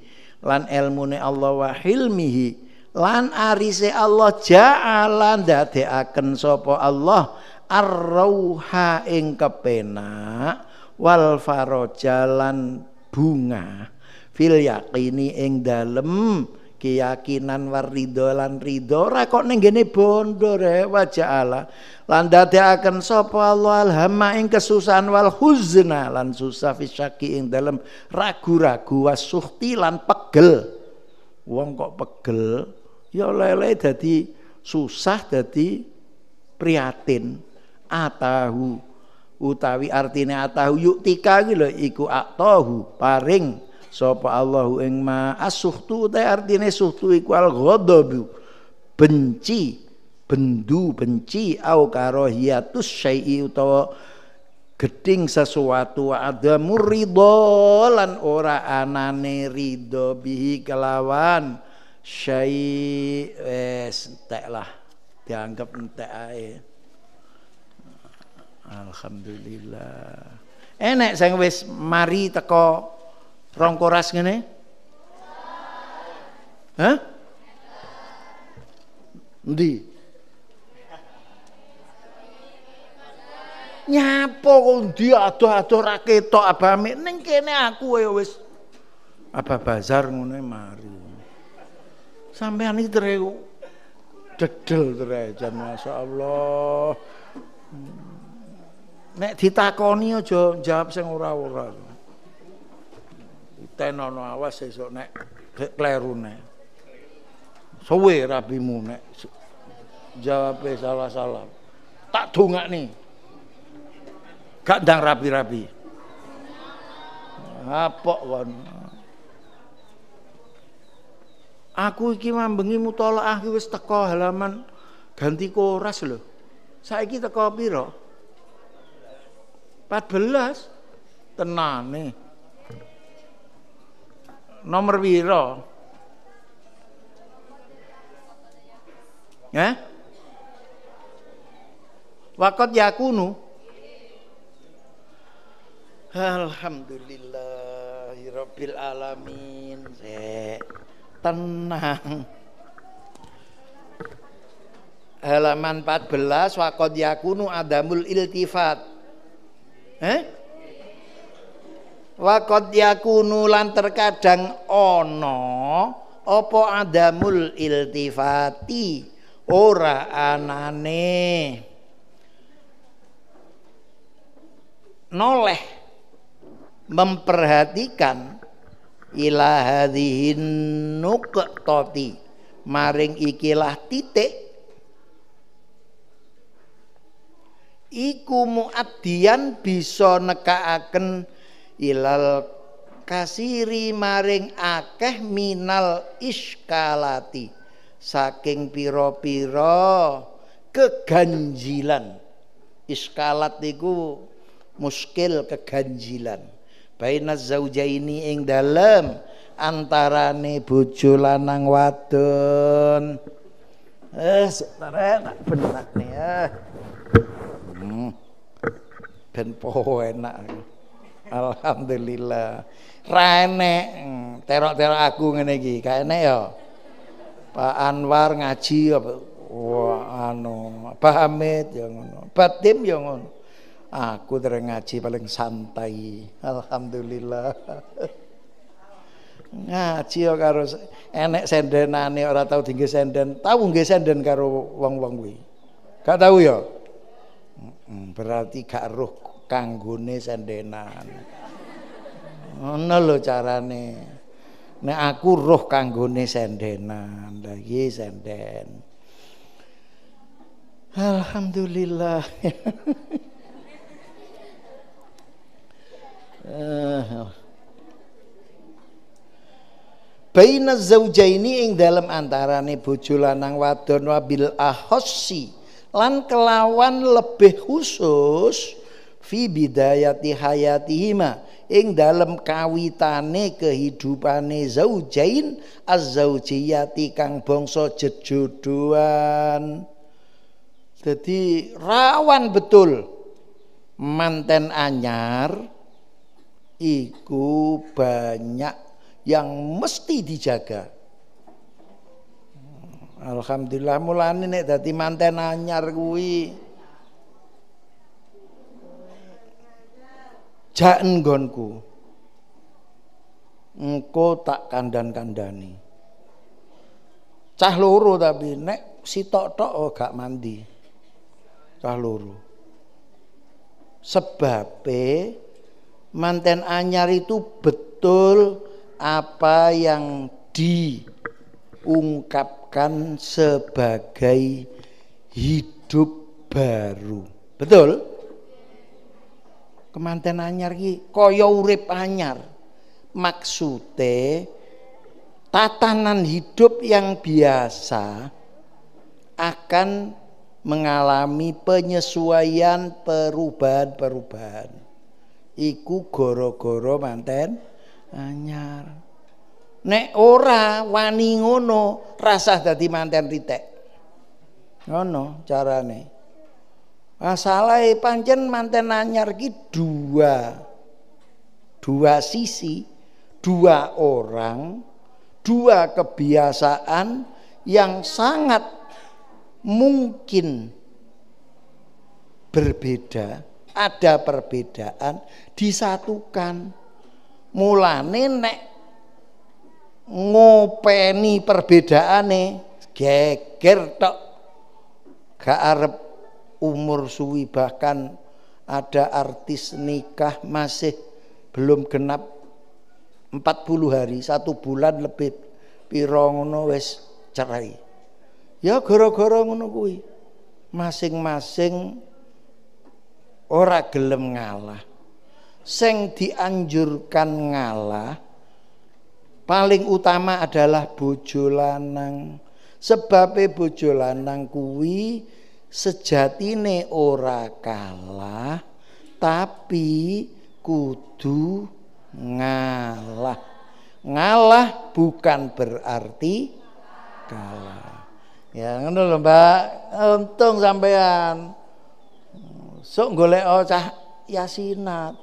[SPEAKER 1] lan ilmune Allah wa hilmihi lan arise Allah ja'alan dadekaken sapa Allah ar ing kepenak wal farajalan bunga fil yaqini ing dalem keyakinan war ridho lan ridho ora kok ning gene bondo re wajah Allah lan dadekaken sapa Allah alhamma ing kesusahan wal huzna lan susah fisaki ing dalam ragu-ragu wasuhti lan pegel wong kok pegel ya lele dadi susah dadi priatin atahu utawi artine atahu yuktika iki lho iku atahu paring sapa Allahu ing ma asuhtu te artine suhtu iku al ghadabu benci bendu benci au karohiyatus syai'i utawa geding sesuatu ada murido lan ora anane rido bihi kelawan syai wes entek lah dianggap entek ae alhamdulillah enek sing wis mari teko Rong koras ngene? Hah? Ndi? Nyapa kok ndi adoh-adoh ra ketok abame ning kene aku ya wis apa bazar ngene mari. Sampean iki tre dedel tre jan masyaallah. Nek ditakoni aja jawab sing ora-ora tenono awas sesuk nek klerune. Suwe rabimu nek jawab salah-salah. Tak dongakne. Gak kadang rapi-rapi. apa kon. Aku iki mambengi mutolaah iki wis teko halaman ganti koras lho. Saiki teko pira? 14 tenane. Nomor biro, Ya? Wakot yakunu. Alhamdulillahirabbil alamin. Sek. Tenang. Halaman 14 wakot yakunu ya adamul iltifat. Eh? Wakot yakunu lan terkadang ono opo adamul iltifati ora anane noleh memperhatikan ilahadihin hadhihin toti maring ikilah titik iku muaddian bisa nekaaken ilal kasiri maring akeh minal iskalati saking piro-piro keganjilan iskalat niku muskil keganjilan baina zaujaini ing dalem antarane bojo lanang wadon eh enak eh, benak nih eh. ya hmm. ben po enak Alhamdulillah. Rene, hmm, terok-terok aku ngene iki, kene ya. Pak Anwar ngaji apa wah anu, Pak Hamid ya ngono. Tim ya ngono. Aku dereng ngaji paling santai. Alhamdulillah. ngaji ya karo enek sendenane ora tau dinggo senden, tau nggih senden karo wong-wong kuwi. Gak tau ya? Berarti gak roh kanggone sendenan ngono lho carane nek aku roh kanggone sendenan lagi senden alhamdulillah Baina zaujaini ing dalam antarane bojo lanang wadon wabil ahossi lan kelawan lebih khusus fi bidayati hayatihima ing dalam kawitane kehidupane zaujain azzaujiyati kang bangsa jejodohan jadi rawan betul manten anyar iku banyak yang mesti dijaga Alhamdulillah mulane nek dadi manten anyar kuwi Jaen gonku, engko tak kandan-kandani cah loro tapi nek si tok oh, gak mandi cah loro sebab manten anyar itu betul apa yang diungkapkan sebagai hidup baru. Betul? kemanten anyar ki kaya urip anyar maksude tatanan hidup yang biasa akan mengalami penyesuaian perubahan-perubahan iku goro-goro manten anyar nek ora wani ngono rasah dadi manten ritek ngono carane Masalah panjen manten anyar ki dua dua sisi, dua orang, dua kebiasaan yang sangat mungkin berbeda, ada perbedaan disatukan. Mulane nek ngopeni perbedaane geger tok gak arep umur suwi bahkan ada artis nikah masih belum genap 40 hari satu bulan lebih pirongono wes cerai ya goro-goro ngono kuwi masing-masing ora gelem ngalah sing dianjurkan ngalah paling utama adalah bojo lanang sebabe bojo lanang kuwi sejatine ora kalah tapi kudu ngalah ngalah bukan berarti kalah ya ngono lho Mbak untung sampean sok golek cah yasinat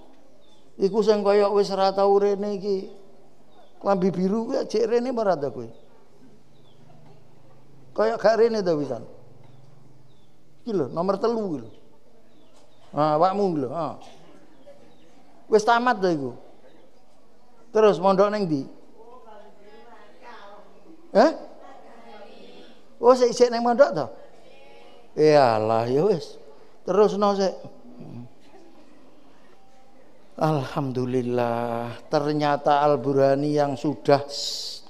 [SPEAKER 1] iku sing kaya wis ora tau rene iki klambi biru kuwi jek rene ora ta kowe kaya gak rene pisan gitu loh nomor telu gitu lho. Ah, awakmu gitu lho, ah. Wes tamat deh iku. Terus mondok neng di, Eh? Oh, neng isih ning mondok to? lah, ya, ya Terus se, saya. Alhamdulillah, ternyata Al-Burani yang sudah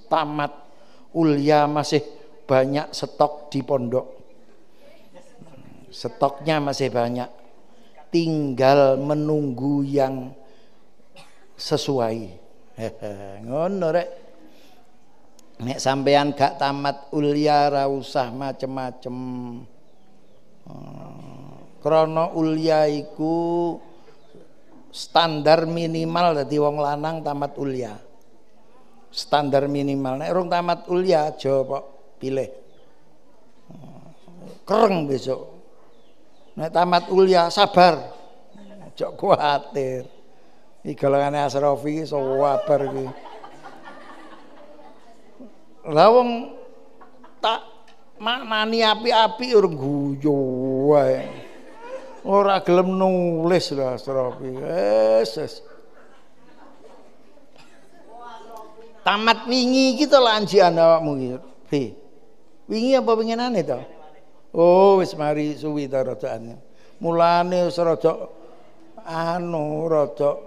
[SPEAKER 1] tamat ulia masih banyak stok di pondok stoknya masih banyak tinggal menunggu yang sesuai ngono rek nek sampean gak tamat ulia ra usah macem-macem eh, krana ulia iku standar minimal dadi wong lanang tamat ulia standar minimal nek urung tamat ulia aja pilih eh, kereng besok Nek tamat ulia sabar. Jok kuatir. Ini golongane Asrofi so wabar ini. Lawang tak maknani api-api ya urung guyu wae. Ora gelem nulis lah Asrofi. Wes. Tamat wingi kita lanjian awakmu Wingi apa winginane tau? Oh wis mari suwi ta rodokane. Mulane wis rodok anu rodok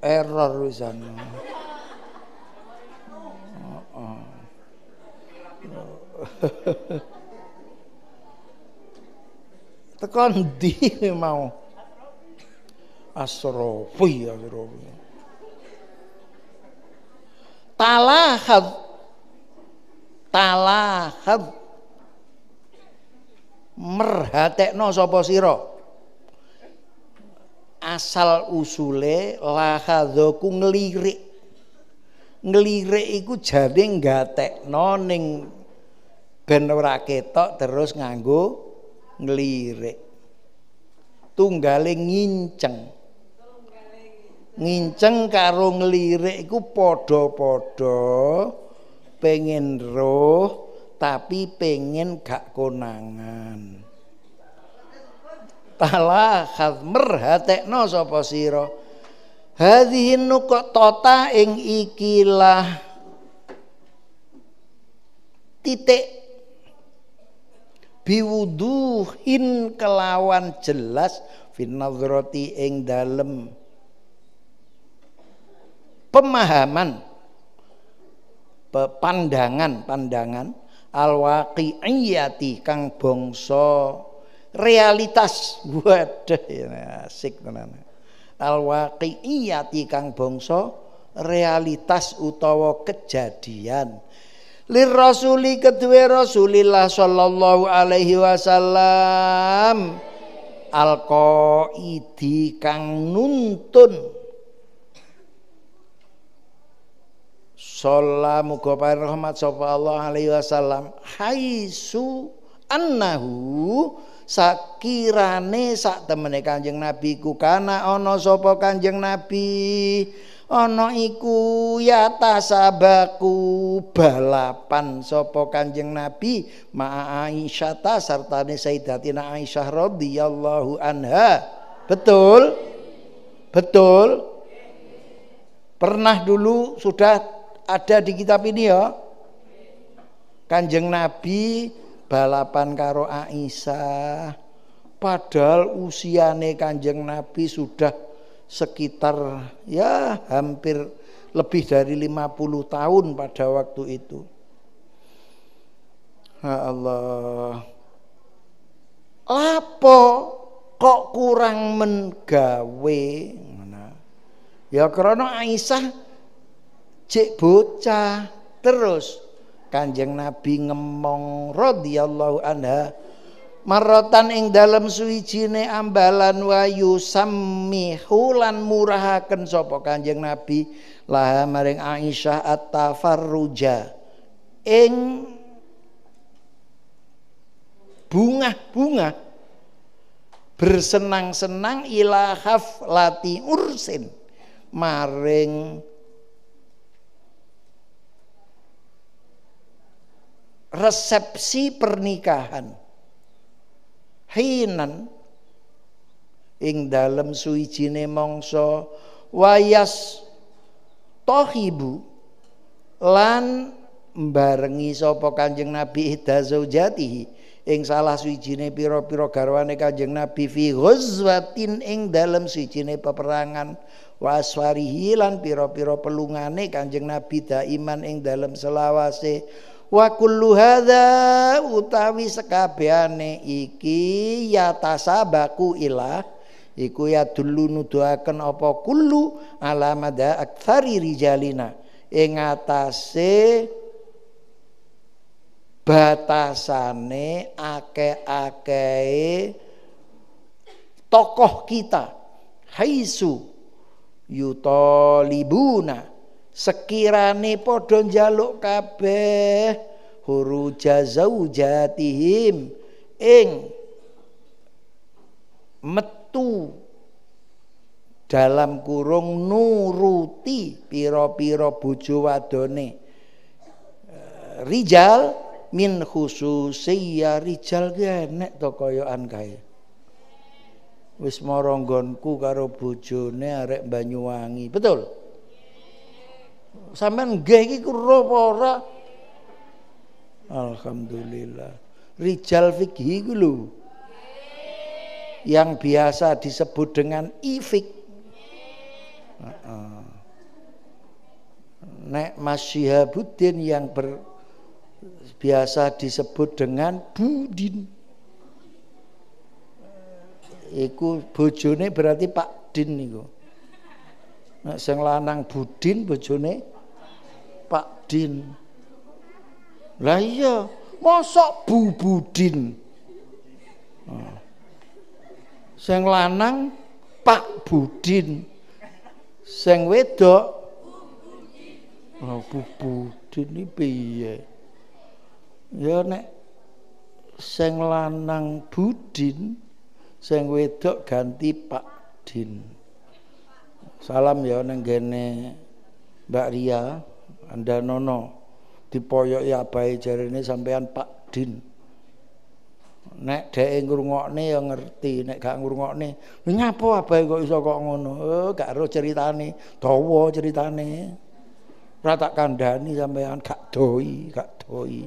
[SPEAKER 1] error wisan. Heeh. Teko ndi mau? Asrofi Asrofi. Talahad Talahad merhatekno sapa sira asal usule lahadzaku nglirik nglirik iku jane ngatekno ning ben ora ketok terus nganggo nglirik tunggale nginceng nginceng karo nglirik iku padha-padha pengen roh tapi pengen gak konangan tala khadmer hatekno siro. Hadihin nukok tota ing ikilah titik biwuduhin kelawan jelas finadroti ing dalem pemahaman pandangan pandangan alwaqi'iyati kang bangsa realitas wadah ya, nah, asik tenan alwaqi'iyati kang bangsa realitas utawa kejadian lir rasuli kedua rasulillah sallallahu alaihi wasallam alqaidi kang nuntun Sholla muga paring rahmat sapa Allah alaihi wasallam haisu annahu sakirane sak temene Kanjeng Nabi ku kana ana sapa Kanjeng Nabi ana iku ya tasabaku balapan sapa Kanjeng Nabi ma'a Aisyah ta sartane Sayyidatina Aisyah radhiyallahu anha betul betul pernah dulu sudah ada di kitab ini ya. Kanjeng Nabi balapan karo Aisyah. Padahal usiane Kanjeng Nabi sudah sekitar ya hampir lebih dari 50 tahun pada waktu itu. Ya Allah. Lapo kok kurang menggawe? Ya karena Aisyah Cek bocah terus Kanjeng Nabi ngemong radhiyallahu anha marotan ing dalem suwijine ambalan wayu sammihulan murahaken sapa Kanjeng Nabi laha maring Aisyah at-tafarruja ing bunga-bunga bersenang-senang ilahaf lati ursin maring resepsi pernikahan hinan ing dalam suwijine mongso wayas tohibu lan mbarengi sapa Kanjeng Nabi Ihda zaujatihi ing salah suwijine piro-piro garwane Kanjeng Nabi fi ghazwatin ing dalam suwijine peperangan waswarihilan piro lan pira-pira pelungane Kanjeng Nabi daiman ing dalam selawase wa kullu hadza utawi sekabehane iki ya tasabaku ilah iku ya dulu nuduhaken apa kullu alamada aktsari rijalina ing atase batasane akeh-akehe tokoh kita haisu yutolibuna sekirane padha njaluk kabeh huru jazaujatihim ing metu dalam kurung nuruti pira-pira bojo wadone eh, rijal min khususiyya rijal enek to an kae wis maranggonku karo bojone arek Banyuwangi betul Sampean nggih iki roh apa ora? Alhamdulillah. Rijal fikih iku lho. Yang biasa disebut dengan ifik. Nek Mas Syihabuddin yang ber, biasa disebut dengan Budin. Iku bojone berarti Pak Din niku. Nek sing lanang Budin bojone Budin. Lah iya, mosok Bu Budin. Oh. Sing lanang Pak Budin. Sing wedok oh, Bu Budin iki piye? Ya nek sing lanang Budin, sing wedok ganti Pak Din. Salam ya nang gene Mbak Ria anda nono dipoyok ya abai jarene sampean Pak Din nek dhek nih yang ngerti nek gak ngrungokne apa abai kok iso kok ngono oh, gak ero ceritane tahu ceritane ora tak kandhani sampean gak doi gak doi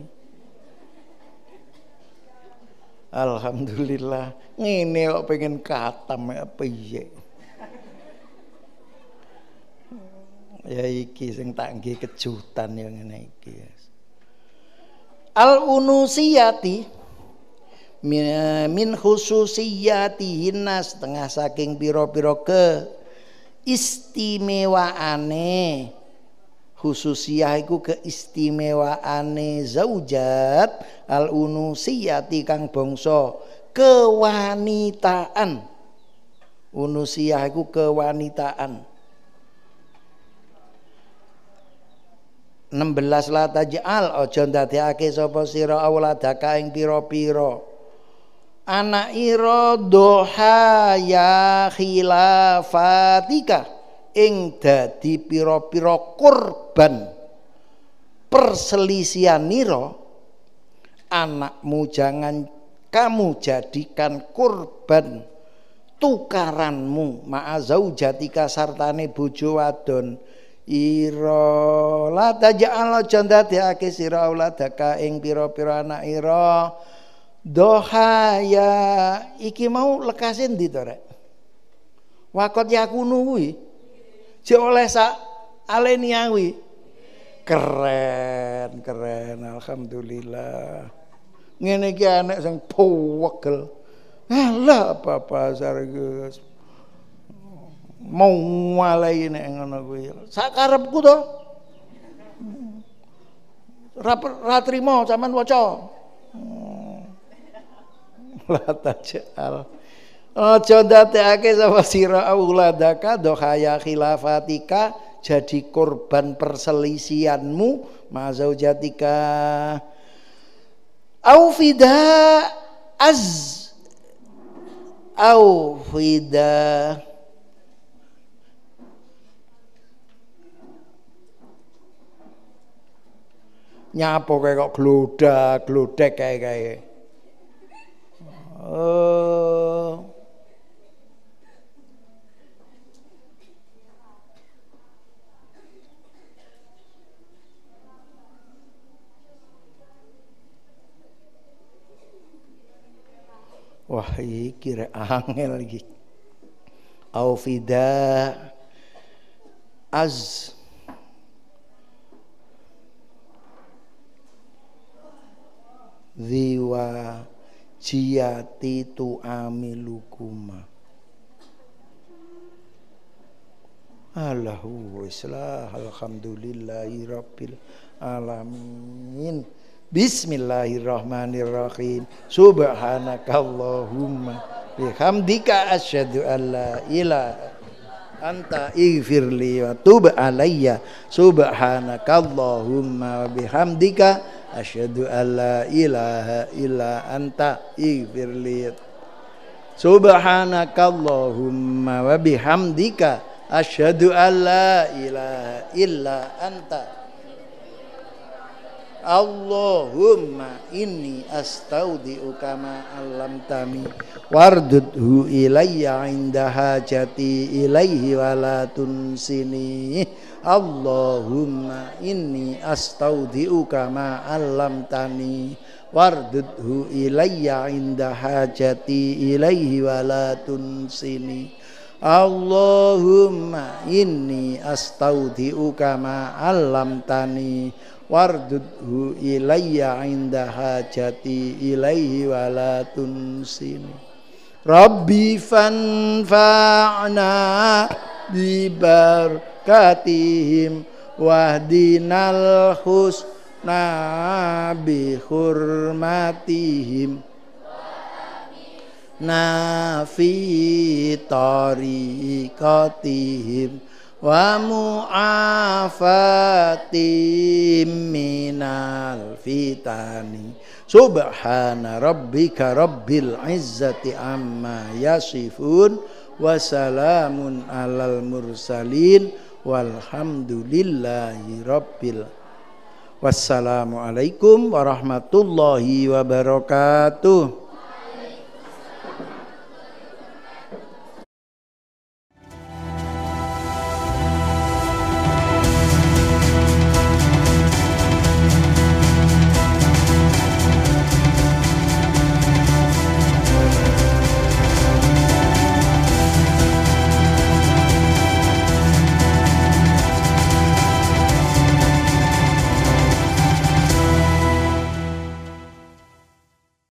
[SPEAKER 1] Alhamdulillah ini kok pengen katam eh, piye ya iki sing tak nggih kejutan yang ngene iki al unusiyati min khususiyatihinna setengah saking piro-piro ke istimewaane khususiyah iku keistimewaane zaujat al unusiyati kang bangsa kewanitaan unusiyah iku kewanitaan 16 la taj'al aja ndadekake sapa sira auladaka ing pira-pira anak ira doha ya khilafatika ing dadi pira-pira kurban perselisianiro anakmu jangan kamu jadikan kurban tukaranmu maazau jatika sartane bojo wadon Iro, la taj'al aja ndadekake sira auladaka ing pira-pira anak ira dohaya iki mau lekasin ndi to rek wakot yakunu ya kuwi je oleh sak aleniawi keren keren alhamdulillah ngene iki anak sing pewegel alah apa apa Gus mau mulai nek ngono kuwi sak karepku to ra ra trimo sampean waca hmm. la tajal aja ndadekake sapa sira auladaka dohaya khilafatika jadi korban perselisianmu mazaujatika au fida az au fida nyapo kayak kok gluda, gludek kayak kayak uh. Wah, iki kira angel lagi. Aufida az ziwa jiyati amilukuma Allahu islah alhamdulillahi rabbil alamin Bismillahirrahmanirrahim Subhanakallahumma bihamdika asyhadu an la ilaha anta ighfirli wa tub alayya subhanakallahumma bihamdika asyhadu alla ilaha illa anta ighfir li subhanakallahumma wa bihamdika asyhadu alla ilaha illa anta Allahumma inni astaudiuka ma allamtani wardudhu ilayya inda hajati ilaihi wala tunsini Allahumma inni astaudiuka ma allamtani wardudhu ilayya inda hajati ilaihi wala tunsini Allahumma inni astaudiuka ma allamtani wardudhu ilayya inda hajati ilaihi wala tunsin rabbi fanfa'na bibarakatihim wahdinal husna bi hurmatihim Nafi fi tariqatihim wa mu'afati minal fitani subhana rabbika rabbil izzati amma yasifun wa salamun alal mursalin walhamdulillahi rabbil wassalamualaikum warahmatullahi wabarakatuh